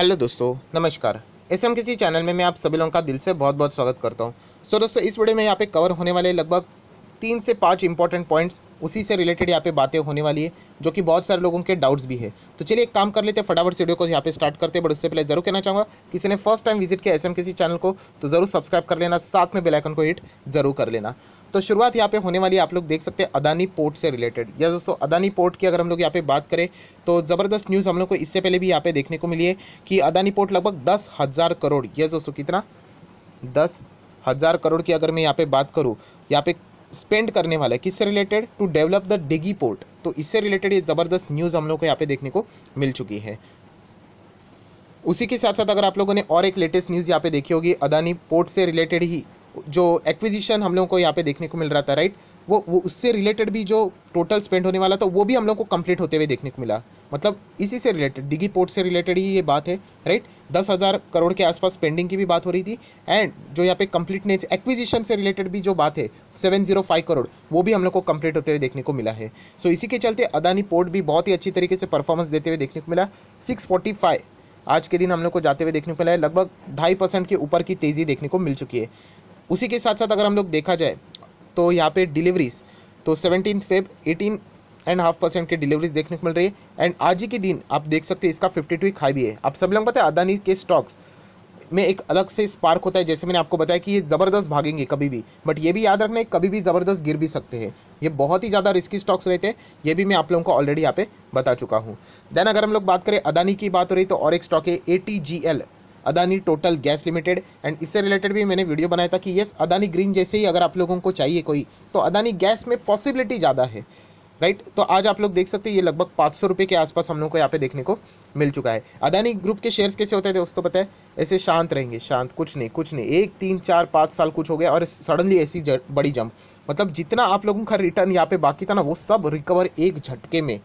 hello दोस्तों नमस्कार ऐसे हम किसी चैनल में मैं आप सभी लोगों का दिल से बहुत बहुत स्वागत करता हूँ सो so दोस्तों इस वीडियो में यहाँ पे कवर होने वाले लगभग तीन से पाँच इंपॉर्टेंट पॉइंट्स उसी से रिलेटेड यहाँ पे बातें होने वाली है जो कि बहुत सारे लोगों के डाउट्स भी है तो चलिए एक काम कर लेते हैं फटाफट वीडियो को यहाँ पे स्टार्ट करते हैं बट उससे पहले जरूर कहना चाहूँगा किसी ने फर्स्ट टाइम विजिट किया एस एम किसी चैनल को तो ज़रूर सब्सक्राइब कर लेना साथ में बेलाइकन को हिट जरूर कर लेना तो शुरुआत यहाँ पे होने वाली है आप लोग देख सकते हैं अदानी पोर्ट से रिलेटेड या दोस्तों अदानी पोर्ट की अगर हम लोग यहाँ पे बात करें तो ज़बरदस्त न्यूज़ हम लोग को इससे पहले भी यहाँ पे देखने को मिली है कि अदानी पोर्ट लगभग दस हज़ार करोड़ यस दोस्तों कितना दस हज़ार करोड़ की अगर मैं यहाँ पे बात करूँ यहाँ पे स्पेंड करने वाला है किससे related to develop the Dighi port तो इससे रिलेटेड ये ज़बरदस्त न्यूज़ हम लोग को यहाँ पे देखने को मिल चुकी है उसी के साथ साथ अगर आप लोगों ने और एक लेटेस्ट न्यूज़ यहाँ पे देखी होगी अदानी पोर्ट से रिलेटेड ही जो एक्विजिशन हम लोगों को यहाँ पे देखने को मिल रहा था राइट वो वो उससे रिलेटेड भी जो टोटल स्पेंड होने वाला था वो भी हम लोग को कंप्लीट होते हुए देखने को मिला मतलब इसी से रिलेटेड डिगी पोर्ट से रिलेटेड ही ये बात है राइट दस हज़ार करोड़ के आसपास स्पेंडिंग की भी बात हो रही थी एंड जो यहाँ पे कंप्लीटनेस एक्विजिशन से रिलेटेड भी जो बात है सेवन जीरो फाइव करोड़ वो भी हम लोग को कंप्लीट होते हुए देखने को मिला है सो so, इसी के चलते अदानी पोर्ट भी बहुत ही अच्छी तरीके से परफॉर्मेंस देते हुए देखने को मिला सिक्स फोर्टी फाइव आज के दिन हम लोग को जाते हुए देखने को मिला है लगभग ढाई परसेंट के ऊपर की तेज़ी देखने को मिल चुकी है उसी के साथ साथ अगर हम लोग देखा जाए तो यहाँ पे डिलीवरीज़ तो seventeen Feb eighteen and half percent की डिलीवरीज देखने को मिल रही है एंड आज ही के दिन आप देख सकते हैं इसका फिफ्टी टू हाई भी है आप सब लोग पता है अदानी के स्टॉक्स में एक अलग से स्पार्क होता है जैसे मैंने आपको बताया कि ये ज़बरदस्त भागेंगे कभी भी बट ये भी याद रखना है कभी भी ज़बरदस्त गिर भी सकते हैं ये बहुत ही ज़्यादा रिस्की स्टॉक्स रहते हैं ये भी मैं आप लोगों को ऑलरेडी यहाँ पे बता चुका हूँ देन अगर हम लोग बात करें अदानी की बात हो रही तो और एक स्टॉक है A T G L Adani total gas limited and इससे रिलेटेड भी मैंने वीडियो बनाया था कि येस अदानी ग्रीन जैसे ही अगर आप लोगों को चाहिए कोई तो अदानी गैस में पॉसिबिलिटी ज़्यादा है राइट तो आज आप लोग देख सकते हैं ये लगभग पाँच सौ रुपये के आसपास हम लोग को यहाँ पे देखने को मिल चुका है अदानी ग्रुप के शेयर्स कैसे होते थे दोस्तों पता है ऐसे शांत रहेंगे शांत कुछ नहीं कुछ नहीं एक तीन चार पाँच साल कुछ हो गया और सडनली ऐसी बड़ी जंप मतलब जितना आप लोगों का रिटर्न यहाँ पे बाकी था ना वो सब रिकवर एक झटके में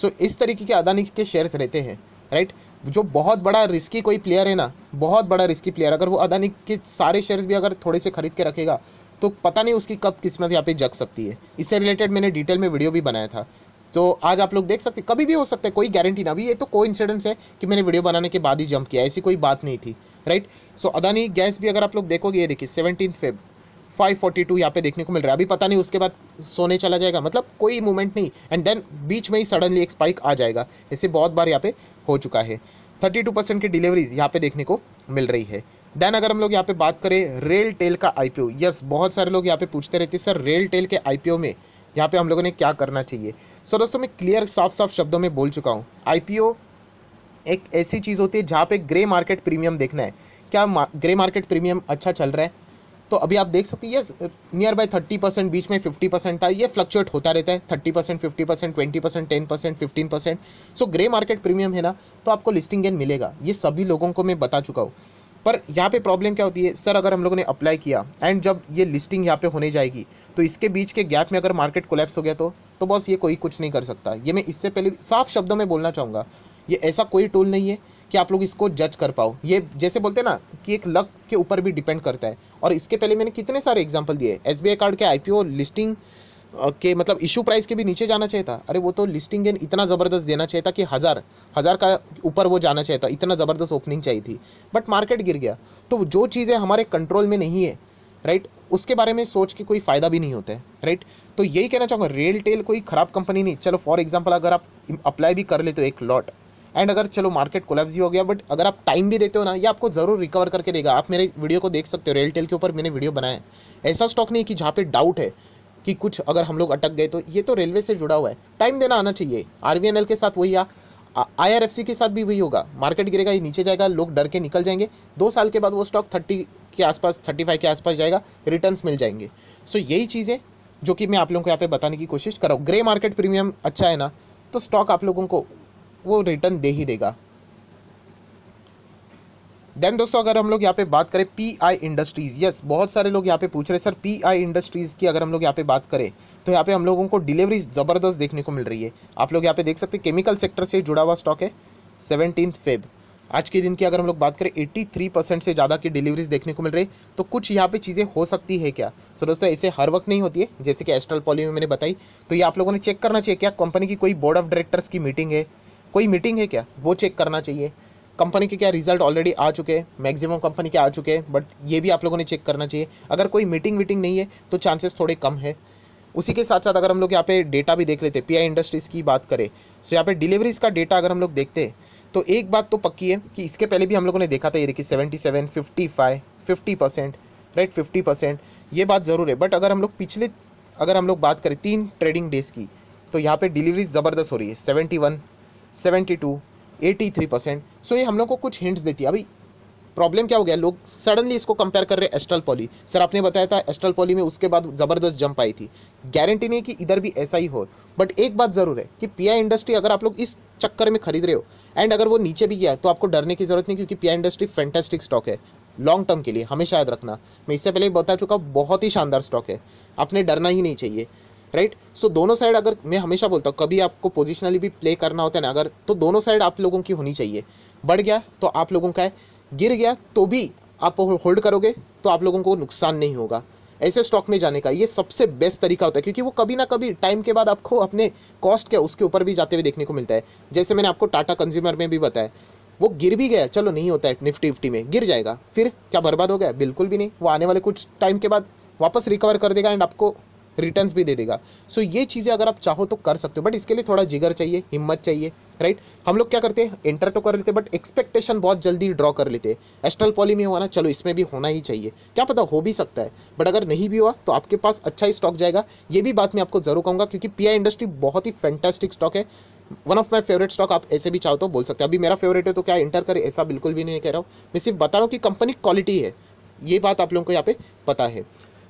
सो इस तरीके के अदानी के शेयर्स रहते हैं राइट जो बहुत बड़ा रिस्की कोई प्लेयर है ना बहुत बड़ा रिस्की प्लेयर अगर वो अदानी के सारे शेयर्स भी अगर थोड़े से खरीद के रखेगा तो पता नहीं उसकी कब किस्मत यहाँ पे जग सकती है इससे रिलेटेड मैंने डिटेल में वीडियो भी बनाया था तो आज आप लोग देख सकते कभी भी हो सकता है कोई गारंटी ना अभी ये तो कोई इंसिडेंस है कि मैंने वीडियो बनाने के बाद ही जंप किया ऐसी कोई बात नहीं थी राइट सो अदानी गैस भी अगर आप लोग देखोगे ये देखिए सेवनटीन फेब 542 यहाँ पे देखने को मिल रहा है अभी पता नहीं उसके बाद सोने चला जाएगा मतलब कोई मूवमेंट नहीं एंड देन बीच में ही सडनली एक स्पाइक आ जाएगा ऐसे बहुत बार यहाँ पे हो चुका है 32 परसेंट की डिलीवरीज यहाँ पे देखने को मिल रही है देन अगर हम लोग यहाँ पे बात करें रेल टेल का ओ यस बहुत सारे लोग यहाँ पे पूछते रहते हैं सर रेल टेल के ओ में यहाँ पे हम लोगों ने क्या करना चाहिए सो so, दोस्तों मैं क्लियर साफ साफ शब्दों में बोल चुका हूँ ओ एक ऐसी चीज़ होती है जहाँ पे ग्रे मार्केट प्रीमियम देखना है क्या ग्रे मार्केट प्रीमियम अच्छा चल रहा है तो अभी आप देख सकते हैं नियर बाय थर्टी परसेंट बीच में फिफ्टी परसेंट था ये फ्लक्चुएट होता रहता है thirty percent fifty percent twenty percent ten percent fifteen percent so grey market premium है ना तो आपको लिस्टिंग गेन मिलेगा ये सभी लोगों को मैं बता चुका हूँ पर यहाँ पे प्रॉब्लम क्या होती है सर अगर हम लोगों ने अप्लाई किया एंड जब ये लिस्टिंग यहाँ पे होने जाएगी तो इसके बीच के गैप में अगर मार्केट कोलेप्स हो गया तो तो बस ये कोई कुछ नहीं कर सकता ये मैं इससे पहले साफ शब्दों में बोलना चाहूँगा ये ऐसा कोई टूल नहीं है कि आप लोग इसको जज कर पाओ ये जैसे बोलते हैं ना कि एक लक के ऊपर भी डिपेंड करता है और इसके पहले मैंने कितने सारे एग्जाम्पल दिए एस कार्ड के आई लिस्टिंग के मतलब इशू प्राइस के भी नीचे जाना चाहिए था अरे वो तो लिस्टिंग गेन इतना ज़बरदस्त देना चाहिए था कि हज़ार हज़ार का ऊपर वो जाना चाहिए था इतना ज़बरदस्त ओपनिंग चाहिए थी बट मार्केट गिर गया तो जो चीज़ें हमारे कंट्रोल में नहीं है राइट उसके बारे में सोच के कोई फ़ायदा भी नहीं होता है राइट तो यही कहना चाहूँगा रेल टेल कोई ख़राब कंपनी नहीं चलो फॉर एग्जाम्पल अगर आप अप्लाई भी कर लेते हो एक लॉट एंड अगर चलो मार्केट कोलेब्स ही हो गया बट अगर आप टाइम भी देते हो ना ये आपको ज़रूर रिकवर करके देगा आप मेरे वीडियो को देख सकते हो रेलटेल के ऊपर मैंने वीडियो बनाया है ऐसा स्टॉक नहीं कि जहाँ पे डाउट है कि कुछ अगर हम लोग अटक गए तो ये तो रेलवे से जुड़ा हुआ है टाइम देना आना चाहिए आर के साथ वही आ आई के साथ भी वही होगा मार्केट गिरेगा ये नीचे जाएगा लोग डर के निकल जाएंगे दो साल के बाद वो स्टॉक थर्टी के आसपास थर्टी फाइव के आसपास जाएगा रिटर्न मिल जाएंगे सो यही है जो कि मैं आप लोगों को यहाँ पे बताने की कोशिश कर रहा हूँ ग्रे मार्केट प्रीमियम अच्छा है ना तो स्टॉक आप लोगों को वो रिटर्न दे ही देगा देन दोस्तों अगर हम लोग यहाँ पे बात करें पी आई इंडस्ट्रीज़ यस बहुत सारे लोग यहाँ पे पूछ रहे हैं सर पी आई इंडस्ट्रीज़ की अगर हम लोग यहाँ पे बात करें तो यहाँ पे हम लोगों को डिलीवरी ज़बरदस्त देखने को मिल रही है आप लोग यहाँ पे देख सकते हैं केमिकल सेक्टर से जुड़ा हुआ स्टॉक है सेवनटीन फेब आज के दिन की अगर हम लोग बात करें एट्टी थ्री परसेंट से ज़्यादा की डिलीवरीज देखने को मिल रही है तो कुछ यहाँ पे चीज़ें हो सकती है क्या सो so दोस्तों ऐसे हर वक्त नहीं होती है जैसे कि एस्ट्रल पॉली में मैंने बताई तो ये आप लोगों ने चेक करना चाहिए क्या कंपनी की कोई बोर्ड ऑफ डायरेक्टर्स की मीटिंग है कोई मीटिंग है क्या वो चेक करना चाहिए कंपनी के क्या रिजल्ट ऑलरेडी आ चुके हैं मैक्सिमम कंपनी के आ चुके हैं बट ये भी आप लोगों ने चेक करना चाहिए अगर कोई मीटिंग वीटिंग नहीं है तो चांसेस थोड़े कम है उसी के साथ साथ अगर हम लोग यहाँ पे डेटा भी देख लेते पी आई इंडस्ट्रीज़ की बात करें सो तो यहाँ पे डिलीवरीज़ का डेटा अगर हम लोग देखते तो एक बात तो पक्की है कि इसके पहले भी हम लोगों ने देखा था ये देखिए seventy seven fifty five fifty percent right fifty percent ये बात ज़रूर है बट अगर हम लोग पिछले अगर हम लोग बात करें तीन ट्रेडिंग डेज़ की तो यहाँ पे डिलीवरी ज़बरदस्त हो रही है seventy one seventy two eighty three percent so ये हम लोग को कुछ हिंट्स देती है अभी प्रॉब्लम क्या हो गया लोग सडनली इसको कंपेयर कर रहे हैं एस्ट्रल पॉली सर आपने बताया था एस्ट्रल पॉली में उसके बाद ज़बरदस्त जंप आई थी गारंटी नहीं कि इधर भी ऐसा ही हो बट एक बात ज़रूर है कि पीआई इंडस्ट्री अगर आप लोग इस चक्कर में खरीद रहे हो एंड अगर वो नीचे भी गया तो आपको डरने की ज़रूरत नहीं क्योंकि पी इंडस्ट्री फैंटेस्टिक स्टॉक है लॉन्ग टर्म के लिए हमेशा याद रखना मैं इससे पहले बता चुका हूँ बहुत ही शानदार स्टॉक है आपने डरना ही नहीं चाहिए राइट सो दोनों साइड अगर मैं हमेशा बोलता हूँ कभी आपको पोजिशनली भी प्ले करना होता है ना अगर तो दोनों साइड आप लोगों की होनी चाहिए बढ़ गया तो आप लोगों का है गिर गया तो भी आप होल्ड करोगे तो आप लोगों को नुकसान नहीं होगा ऐसे स्टॉक में जाने का ये सबसे बेस्ट तरीका होता है क्योंकि वो कभी ना कभी टाइम के बाद आपको अपने कॉस्ट क्या उसके ऊपर भी जाते हुए देखने को मिलता है जैसे मैंने आपको टाटा कंज्यूमर में भी बताया वो गिर भी गया चलो नहीं होता है निफ्टी विफ्टी में गिर जाएगा फिर क्या बर्बाद हो गया बिल्कुल भी नहीं वो आने वाले कुछ टाइम के बाद वापस रिकवर कर देगा एंड आपको रिटर्न्स भी दे देगा सो ये चीज़ें अगर आप चाहो तो कर सकते हो बट इसके लिए थोड़ा जिगर चाहिए हिम्मत चाहिए राइट हम लोग क्या करते हैं एंटर तो कर लेते हैं बट एक्सपेक्टेशन बहुत जल्दी ड्रॉ कर लेते हैं एस्ट्रल पॉली में हुआ ना चलो इसमें भी होना ही चाहिए क्या पता हो भी सकता है बट अगर नहीं भी हुआ तो आपके पास अच्छा ही स्टॉक जाएगा ये भी बात मैं आपको जरूर कहूँगा क्योंकि पी इंडस्ट्री बहुत ही फैंटेस्टिक स्टॉक है one of my favourite stock आप ऐसे भी चाहो तो बोल सकते हैं अभी मेरा फेवरेट है तो क्या इंटर करें ऐसा बिल्कुल भी नहीं कह रहा हूँ मैं सिर्फ बता रहा हूँ कि कंपनी क्वालिटी है ये बात आप लोगों को यहाँ पे पता है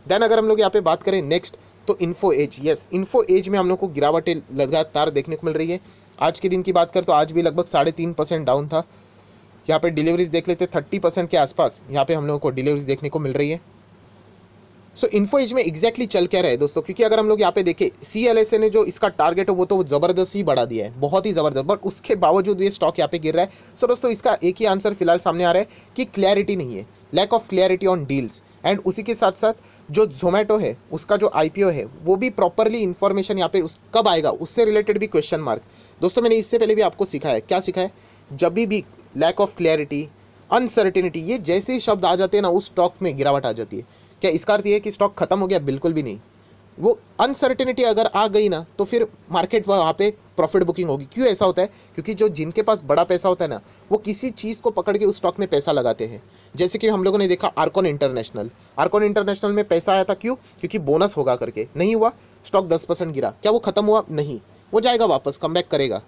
देन अगर हम लोग यहाँ पे बात करें नेक्स्ट तो Info Edge yes Info Edge में हम लोग को गिरावटें लगातार देखने को मिल रही है आज के दिन की बात करें तो आज भी लगभग साढ़े तीन परसेंट डाउन था यहाँ पे डिलीवरीज देख लेते थर्टी परसेंट के आसपास यहाँ पे हम लोगों को डिलीवरीज देखने को मिल रही है सो so, इन्फो एज में एग्जैक्टली exactly चल क्या रहे दोस्तों क्योंकि अगर हम लोग यहाँ पे देखें सी एल एस ए ने जो इसका टारगेट है वो तो ज़बरदस्त ही बढ़ा दिया है बहुत ही ज़बरदस्त बट उसके बावजूद ये स्टॉक यहाँ पे गिर रहा है सो so, दोस्तों इसका एक ही आंसर फिलहाल सामने आ रहा है कि क्लैरिटी नहीं है lack of clarity on deals and उसी के साथ साथ जो जोमेटो है उसका जो आईपीओ है वो भी प्रॉपरली इन्फॉर्मेशन यहाँ पे उस कब आएगा उससे रिलेटेड भी क्वेश्चन मार्क दोस्तों मैंने इससे पहले भी आपको सिखाया है क्या सिखाया है जब भी लैक ऑफ क्लैरिटी अनसर्टिनिटी ये जैसे ही शब्द आ जाते हैं ना उस स्टॉक में गिरावट आ जाती है क्या इसका अर्थ है कि स्टॉक खत्म हो गया बिल्कुल भी नहीं वो अनसर्टिनिटी अगर आ गई ना तो फिर मार्केट वहाँ पे प्रॉफिट बुकिंग होगी क्यों ऐसा होता है क्योंकि जो जिनके पास बड़ा पैसा होता है ना वो किसी चीज़ को पकड़ के उस स्टॉक में पैसा लगाते हैं जैसे कि हम लोगों ने देखा आर्कॉन इंटरनेशनल आर्कॉन इंटरनेशनल में पैसा आया था क्यों क्योंकि बोनस होगा करके नहीं हुआ स्टॉक दस परसेंट गिरा क्या वो खत्म हुआ नहीं वो जाएगा वापस कम करेगा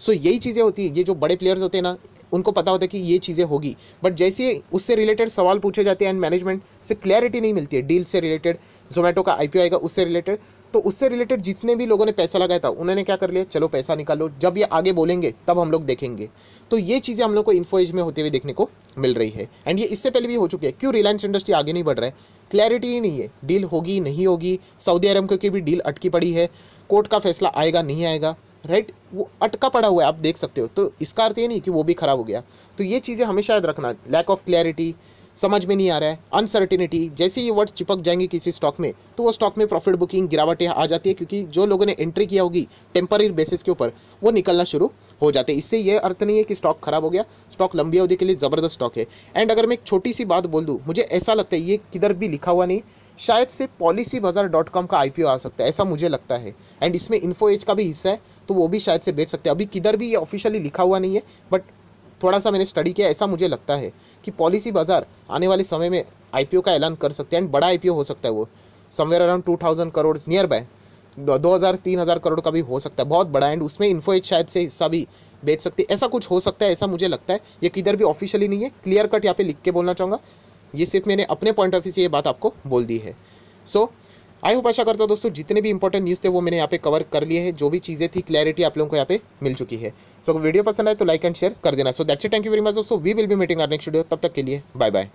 सो so, यही चीज़ें होती है ये जो बड़े प्लेयर्स होते हैं ना उनको पता होता है कि ये चीज़ें होगी बट जैसे उससे रिलेटेड सवाल पूछे जाते हैं एंड मैनेजमेंट से क्लैरिटी नहीं मिलती है डील से रिलेटेड जोमेटो का आईपीओ आएगा उससे रिलेटेड तो उससे रिलेटेड जितने भी लोगों ने पैसा लगाया था उन्होंने क्या कर लिया चलो पैसा निकालो जब ये आगे बोलेंगे तब हम लोग देखेंगे तो ये चीज़ें हम लोग को इन्फोएज में होते हुए देखने को मिल रही है एंड ये इससे पहले भी हो चुकी है क्यों रिलायंस इंडस्ट्री आगे नहीं बढ़ रहा है क्लैरिटी ही नहीं है डील होगी नहीं होगी सऊदी अरब क्योंकि भी डील अटकी पड़ी है कोर्ट का फैसला आएगा नहीं आएगा राइट वो अटका पड़ा हुआ है आप देख सकते हो तो इसका अर्थ ये नहीं कि वो भी खराब हो गया तो ये चीज़ें हमेशा याद रखना लैक ऑफ क्लैरिटी समझ में नहीं आ रहा है अनसर्टिनिटी जैसे ये वर्ड्स चिपक जाएंगे किसी स्टॉक में तो वो स्टॉक में प्रॉफिट बुकिंग गिरावटें आ जाती है क्योंकि जो लोगों ने एंट्री किया होगी टेम्पररी बेसिस के ऊपर वो निकलना शुरू हो जाते हैं इससे ये अर्थ नहीं है कि स्टॉक खराब हो गया स्टॉक लंबी अवधि के लिए ज़बरदस्त स्टॉक है एंड अगर मैं एक छोटी सी बात बोल दूँ मुझे ऐसा लगता है ये किधर भी लिखा हुआ नहीं शायद से पॉलिसी बाजार डॉट कॉम का आई आ सकता है ऐसा मुझे लगता है एंड इसमें इन्फो एज का भी हिस्सा है तो वो भी शायद से बेच सकते हैं अभी किधर भी ये ऑफिशियली लिखा हुआ नहीं है बट थोड़ा सा मैंने स्टडी किया ऐसा मुझे लगता है कि पॉलिसी बाजार आने वाले समय में आई का ऐलान कर सकते हैं एंड बड़ा आई हो सकता है वो somewhere around two thousand crore near by दो हज़ार तीन हज़ार करोड़ का भी हो सकता है बहुत बड़ा एंड उसमें इन्फो एज शायद से हिस्सा भी बेच सकती है ऐसा कुछ हो सकता है ऐसा मुझे लगता है ये किधर भी ऑफिशियली नहीं है क्लियर कट यहाँ पे लिख के बोलना चाहूँगा ये सिर्फ मैंने अपने पॉइंट ऑफ व्यू से ये बात आपको बोल दी है सो so, आई होप आशा करता हूँ दोस्तों जितने भी इंपॉर्टेंट न्यूज़ थे वो मैंने यहाँ पे कवर कर लिए हैं जो भी चीज़ें थी क्लैरिटी आप लोगों को यहाँ पे मिल चुकी है सो so, वीडियो पसंद आए तो लाइक एंड शेयर कर देना so that's thank you very much दोस्तों we will be meeting our next video तब तक के लिए बाय बाय